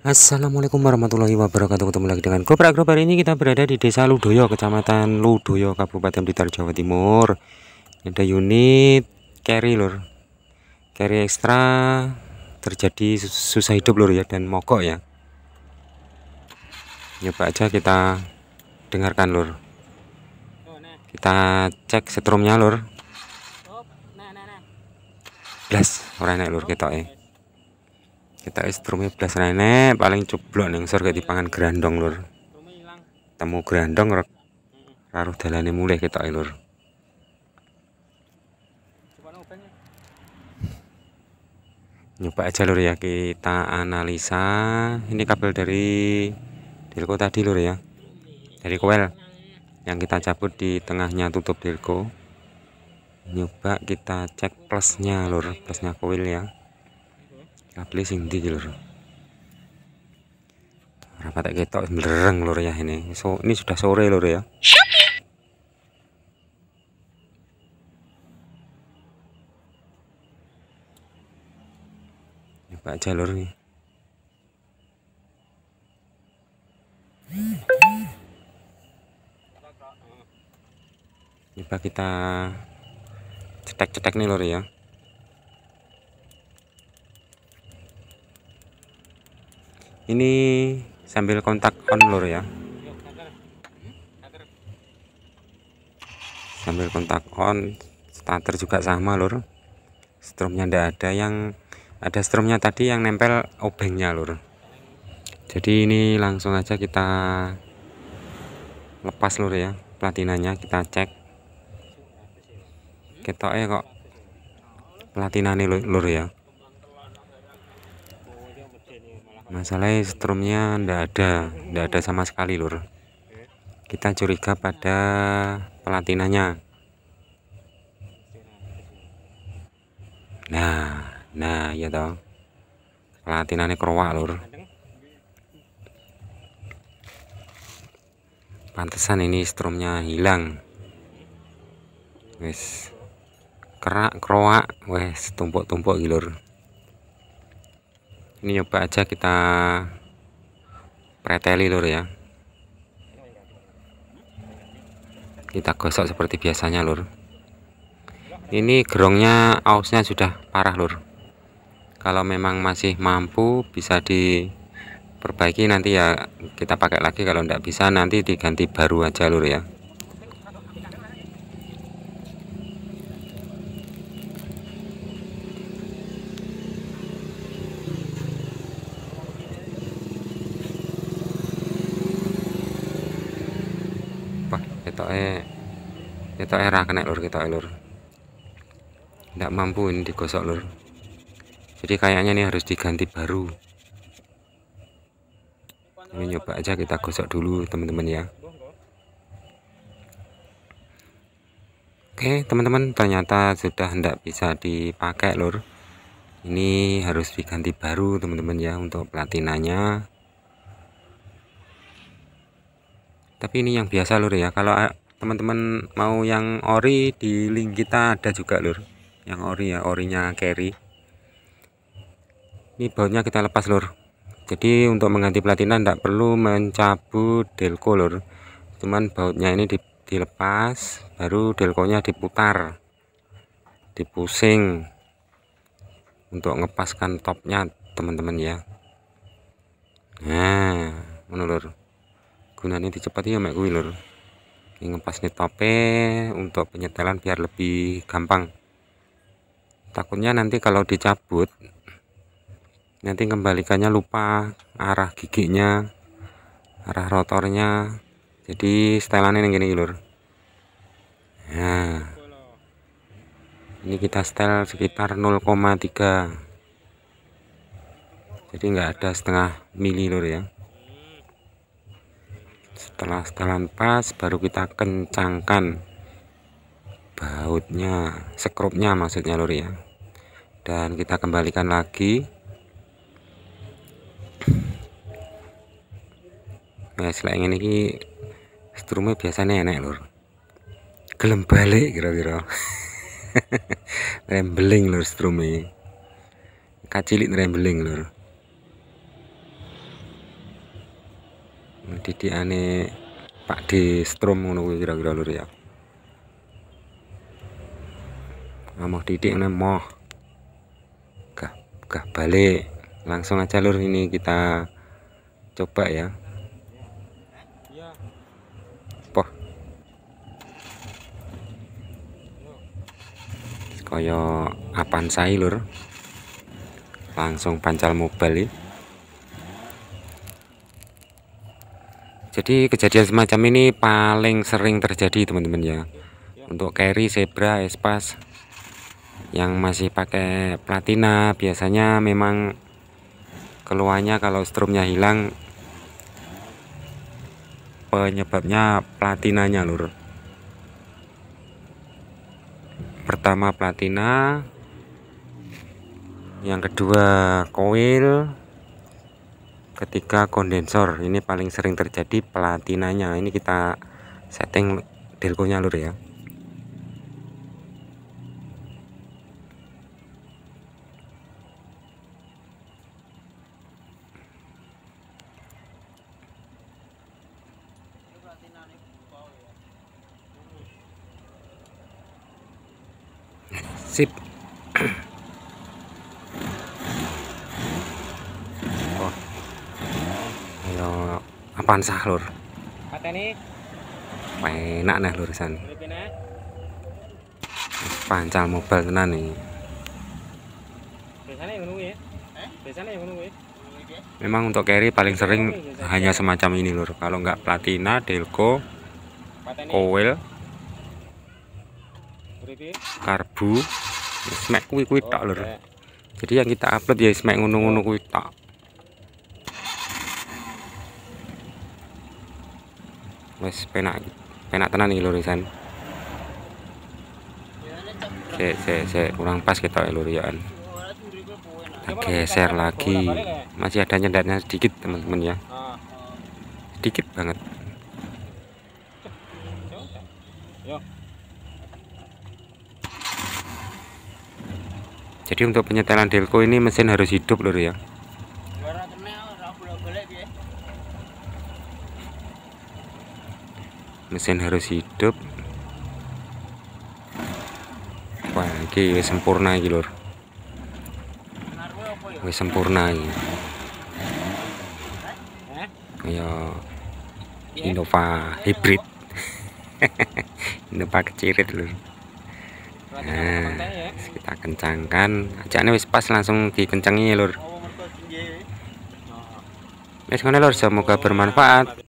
Assalamualaikum warahmatullahi wabarakatuh ketemu lagi dengan Gopra Agro. hari ini kita berada di desa Ludoyo kecamatan Ludoyo Kabupaten Blitar Jawa Timur ada unit carry lor, carry ekstra terjadi susah hidup lor ya dan mogok ya nyoba aja kita dengarkan lor. kita cek setrumnya lor. blas orang enak lur kita eh kita istrume belas rene paling cublok neng surga dipangan gerandong lur temu gerandong raruh dalane mulai kita lur nyoba aja lur ya kita analisa ini kabel dari dilko tadi lur ya dari koel yang kita cabut di tengahnya tutup dilko nyoba kita cek plusnya lur plusnya koil ya kabel sing ndi iki lur ora patek ketok lur ya ini so ini sudah sore lur ya nyoba jalur ini. coba kita cetek-cetek nih lor ya ini sambil kontak on lur ya sambil kontak on starter juga sama lur stromnya ndak ada yang ada stromnya tadi yang nempel obengnya lur jadi ini langsung aja kita lepas lur ya platinanya kita cek kita kok platinanya lur ya masalahnya setrumnya ndak ada ndak ada sama sekali lur kita curiga pada pelatinanya nah nah ya toh pelatinannya kerowak lur pantesan ini setrumnya hilang wes kerak kerowak wes tumpuk-tumpuk gilur ini nyoba aja kita preteli lur ya kita gosok seperti biasanya lur ini gerongnya ausnya sudah parah lur kalau memang masih mampu bisa diperbaiki nanti ya kita pakai lagi kalau tidak bisa nanti diganti baru aja lur ya Kita kita kita ra kena lur kita lur tidak mampu ini digosok lur jadi kayaknya ini harus diganti baru ini nyoba aja kita gosok dulu teman-teman ya Oke teman-teman ternyata sudah tidak bisa dipakai lur ini harus diganti baru teman-teman ya untuk platinanya tapi ini yang biasa lur ya kalau eh, teman-teman mau yang ori di link kita ada juga lur yang ori ya orinya carry ini bautnya kita lepas lur jadi untuk mengganti platina tidak perlu mencabut delco lur cuman bautnya ini dilepas baru delconya diputar dipusing untuk ngepaskan topnya teman-teman ya nah menurut gunanya dicepat ya mek kuwi lur ngepas tope untuk penyetelan biar lebih gampang takutnya nanti kalau dicabut nanti kembalikannya lupa arah giginya arah rotornya jadi setelannya yang gini lur nah ini kita setel sekitar 0,3 jadi nggak ada setengah mili lur ya setelah setelan pas baru kita kencangkan bautnya sekrupnya maksudnya lori ya dan kita kembalikan lagi nah selain ini ini strumnya biasanya enak lor gelem balik kira-kira rembeling lor strumnya kacilik rembeling lor ane Pak di Strom ngono kira-kira lur ya Amoh ah, didik ngene moh gak gak balik langsung aja lur ini kita coba ya iya. poh koyo apan saya langsung pancal mobile ya. jadi kejadian semacam ini paling sering terjadi teman-teman ya untuk carry zebra espas yang masih pakai platina biasanya memang keluarnya kalau strumnya hilang penyebabnya platinanya lur pertama platina yang kedua koil ketika kondensor ini paling sering terjadi platinanya ini kita setting delkonya lur ya sip apaan sah lur pateni enak nih lurusan pancal mobil tenan nih biasanya yang ya eh? biasanya yang ya Memang untuk carry paling sering hanya semacam ini lur. Kalau nggak platina, delco, coil, karbu, smack kuwi kuwi tak lur. Oh, iya. Jadi yang kita upload ya smack ngono-ngono kuwi tak. wes penak penak tenan iki lurisan Saya, saya, saya kurang pas kita ya, lurian geser lagi masih ada nyendatnya sedikit teman-teman ya sedikit banget jadi untuk penyetelan delco ini mesin harus hidup lur ya mesin harus hidup wah ini sempurna ini lor ini sempurna ini ya Innova hybrid Innova kecirit lor nah kita kencangkan ajaknya wis pas langsung dikencangin lur Wes semoga bermanfaat